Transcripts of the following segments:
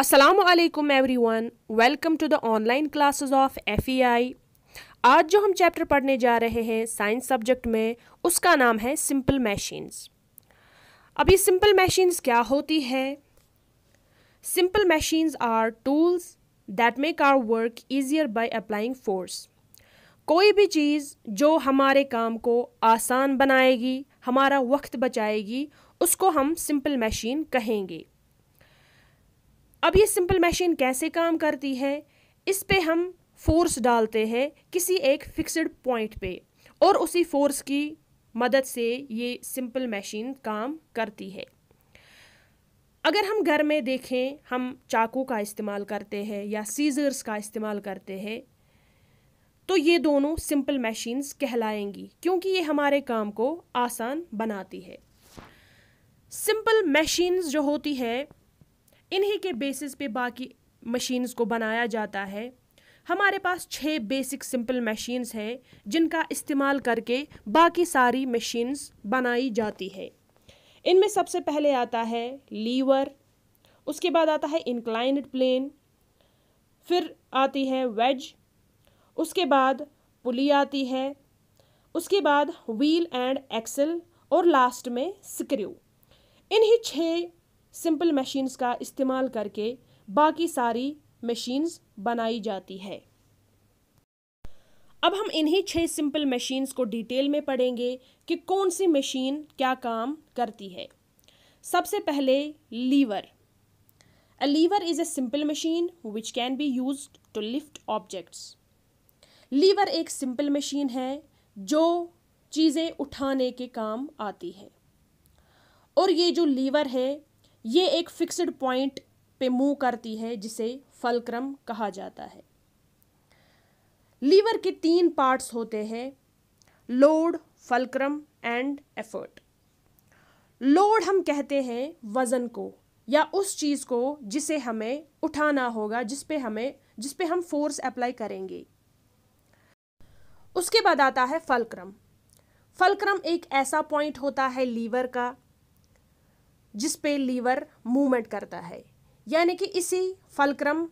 असलकम everyone welcome to the online classes of F E I आज जो हम चैप्टर पढ़ने जा रहे हैं साइंस सब्जेक्ट में उसका नाम है सिंपल मशीन्स अब ये सिंपल मशीन्स क्या होती है simple machines are tools that make our work easier by applying force कोई भी चीज़ जो हमारे काम को आसान बनाएगी हमारा वक्त बचाएगी उसको हम सिंपल मशीन कहेंगे अब ये सिंपल मशीन कैसे काम करती है इस पे हम फोर्स डालते हैं किसी एक फिक्सड पॉइंट पे और उसी फोर्स की मदद से ये सिंपल मशीन काम करती है अगर हम घर में देखें हम चाकू का इस्तेमाल करते हैं या सीजर्स का इस्तेमाल करते हैं तो ये दोनों सिंपल मशीन्स कहलाएंगी क्योंकि ये हमारे काम को आसान बनाती है सिंपल मशीन्स जो होती है इन्हीं के बेसिस पे बाकी मशीन्स को बनाया जाता है हमारे पास छः बेसिक सिंपल मशीन्स हैं जिनका इस्तेमाल करके बाकी सारी मशीन्स बनाई जाती है इनमें सबसे पहले आता है लीवर उसके बाद आता है इंक्लाइंड प्लेन फिर आती है वेज उसके बाद पुली आती है उसके बाद व्हील एंड एक्सल और लास्ट में स्क्रू इन्हीं छः सिंपल मशीन्स का इस्तेमाल करके बाकी सारी मशीन्स बनाई जाती है अब हम इन्हीं छह सिंपल मशीन्स को डिटेल में पढ़ेंगे कि कौन सी मशीन क्या काम करती है सबसे पहले lever a lever is a simple machine which can be use to lift objects lever एक सिंपल मशीन है जो चीज़ें उठाने के काम आती है और ये जो लीवर है ये एक फिक्स्ड पॉइंट पे मूव करती है जिसे फलक्रम कहा जाता है लीवर के तीन पार्ट्स होते हैं load fulcrum and effort load हम कहते हैं वज़न को या उस चीज़ को जिसे हमें उठाना होगा जिस पे हमें जिस पे हम फोर्स अप्लाई करेंगे उसके बाद आता है फलक्रम फलक्रम एक ऐसा पॉइंट होता है लीवर का जिस पे लीवर मूवमेंट करता है यानी कि इसी फलक्रम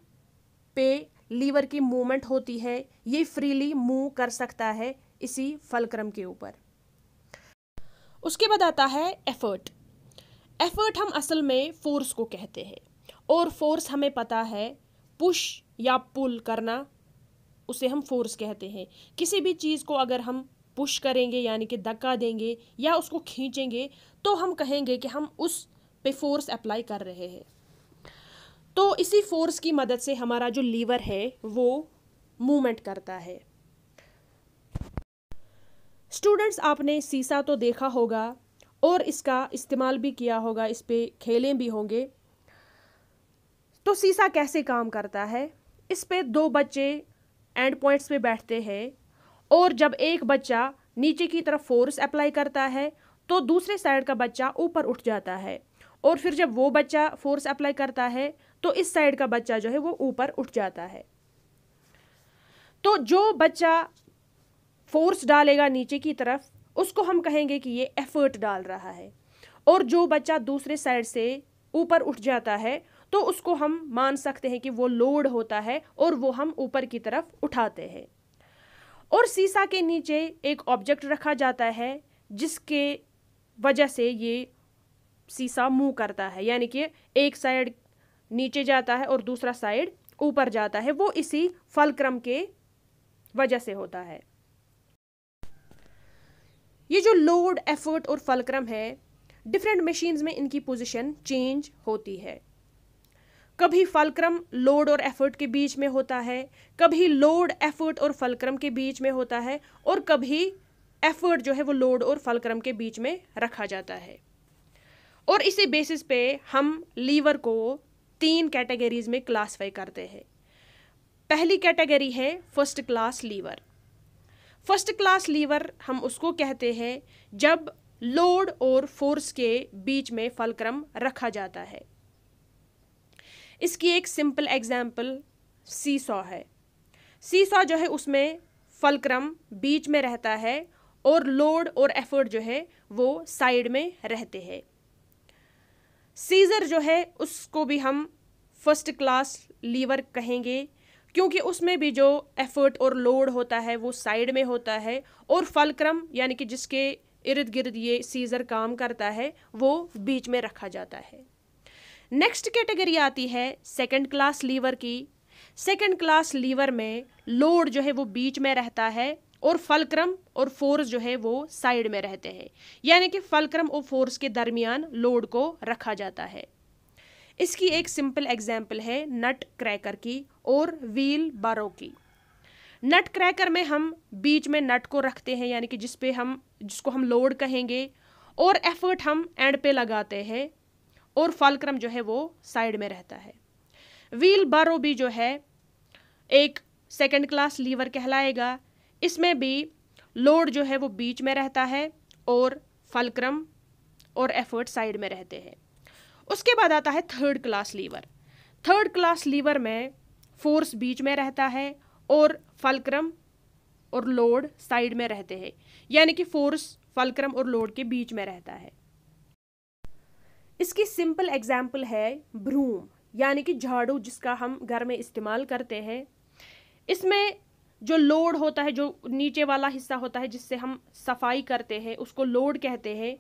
पे लीवर की मूवमेंट होती है ये फ्रीली मूव कर सकता है इसी फलक्रम के ऊपर उसके बाद आता है एफर्ट एफर्ट हम असल में फोर्स को कहते हैं और फोर्स हमें पता है पुश या पुल करना उसे हम फोर्स कहते हैं किसी भी चीज़ को अगर हम पुश करेंगे यानी कि धक्का देंगे या उसको खींचेंगे तो हम कहेंगे कि हम उस पे फोर्स अप्लाई कर रहे हैं तो इसी फोर्स की मदद से हमारा जो लीवर है वो मूवमेंट करता है स्टूडेंट्स आपने सीसा तो देखा होगा और इसका इस्तेमाल भी किया होगा इस पर खेलें भी होंगे तो सीसा कैसे काम करता है इस पर दो बच्चे एंड पॉइंट्स पे बैठते हैं और जब एक बच्चा नीचे की तरफ फोर्स अप्लाई करता है तो दूसरे साइड का बच्चा ऊपर उठ जाता है और फिर जब वो बच्चा फोर्स अप्लाई करता है तो इस साइड का बच्चा जो है वो ऊपर उठ जाता है तो जो बच्चा फोर्स डालेगा नीचे की तरफ उसको हम कहेंगे कि ये एफर्ट डाल रहा है और जो बच्चा दूसरे साइड से ऊपर उठ जाता है तो उसको हम मान सकते हैं कि वो लोड होता है और वो हम ऊपर की तरफ उठाते हैं और सीसा के नीचे एक ऑब्जेक्ट रखा जाता है जिसके वजह से ये सीसा मूव करता है यानी कि एक साइड नीचे जाता है और दूसरा साइड ऊपर जाता है वो इसी फलक्रम के वजह से होता है ये जो लोड एफर्ट और फलक्रम है डिफरेंट मशीन्स में इनकी पोजीशन चेंज होती है कभी फलक्रम लोड और एफर्ट के बीच में होता है कभी लोड एफर्ट और फलक्रम के बीच में होता है और कभी एफर्ट जो है वो लोड और फलक्रम के बीच में रखा जाता है और इसी बेसिस पे हम लीवर को तीन कैटेगरीज में क्लासिफाई करते हैं पहली कैटेगरी है first class lever first class lever हम उसको कहते हैं जब लोड और फोर्स के बीच में फलक्रम रखा जाता है इसकी एक सिंपल एग्जाम्पल सी सॉ है सी सॉ जो है उसमें फलक्रम बीच में रहता है और लोड और एफर्ट जो है वो साइड में रहते हैं सीज़र जो है उसको भी हम फर्स्ट क्लास लीवर कहेंगे क्योंकि उसमें भी जो एफर्ट और लोड होता है वो साइड में होता है और फलक्रम यानी कि जिसके इर्द गिर्द ये सीज़र काम करता है वो बीच में रखा जाता है नेक्स्ट कैटेगरी आती है सेकेंड क्लास लीवर की सेकेंड क्लास लीवर में लोड जो है वो बीच में रहता है और फलक्रम और फोर्स जो है वो साइड में रहते हैं यानी कि फलक्रम और फोर्स के दरमियान लोड को रखा जाता है इसकी एक सिंपल एग्जाम्पल है नट क्रैकर की और व्हील बारो की नट क्रैकर में हम बीच में नट को रखते हैं यानी कि जिस पे हम जिसको हम लोड कहेंगे और एफर्ट हम एंड पे लगाते हैं और फालक्रम जो है वो साइड में रहता है व्हील बारो भी जो है एक सेकेंड क्लास लीवर कहलाएगा इसमें भी लोड जो है वो बीच में रहता है और फलक्रम और एफर्ट साइड में रहते हैं उसके बाद आता है third class lever third class lever में फोर्स बीच में रहता है और फलक्रम और लोड साइड में रहते हैं यानी कि फोर्स फलक्रम और लोड के बीच में रहता है इसकी सिंपल एग्जाम्पल है ब्रूम यानी कि झाड़ू जिसका हम घर में इस्तेमाल करते हैं इसमें जो लोड होता है जो नीचे वाला हिस्सा होता है जिससे हम सफाई करते हैं उसको लोड कहते हैं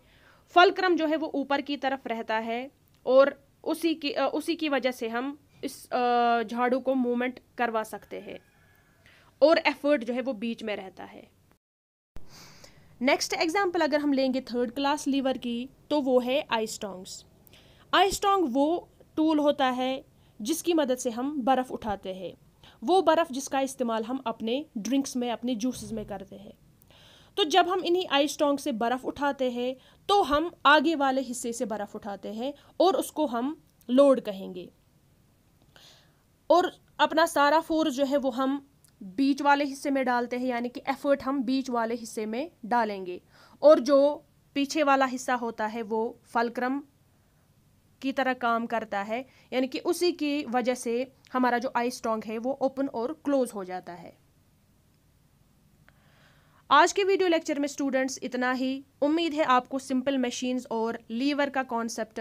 फलक्रम जो है वो ऊपर की तरफ रहता है और उसी की उसी की वजह से हम इस झाड़ू को मूवमेंट करवा सकते हैं और एफर्ट जो है वो बीच में रहता है नेक्स्ट एग्जाम्पल अगर हम लेंगे थर्ड क्लास लीवर की तो वो है आइस टोंग्स आई वो टूल होता है जिसकी मदद से हम बर्फ़ उठाते हैं वो बर्फ़ जिसका इस्तेमाल हम अपने ड्रिंक्स में अपने जूसेस में करते हैं तो जब हम इन्हीं आई टोंग से बर्फ़ उठाते हैं तो हम आगे वाले हिस्से से बर्फ़ उठाते हैं और उसको हम लोड कहेंगे और अपना सारा फोर्स जो है वो हम बीच वाले हिस्से में डालते हैं यानी कि एफर्ट हम बीच वाले हिस्से में डालेंगे और जो पीछे वाला हिस्सा होता है वो फलक्रम की तरह काम करता है यानी कि उसी की वजह से हमारा जो आई स्ट्रॉन्ग है वो ओपन और क्लोज हो जाता है आज के वीडियो लेक्चर में स्टूडेंट्स इतना ही उम्मीद है आपको सिंपल मशीन्स और लीवर का कॉन्सेप्ट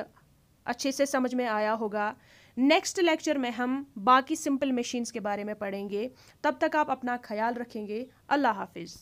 अच्छे से समझ में आया होगा नेक्स्ट लेक्चर में हम बाकी सिंपल मशीन्स के बारे में पढ़ेंगे तब तक आप अपना ख्याल रखेंगे अल्लाह हाफिज़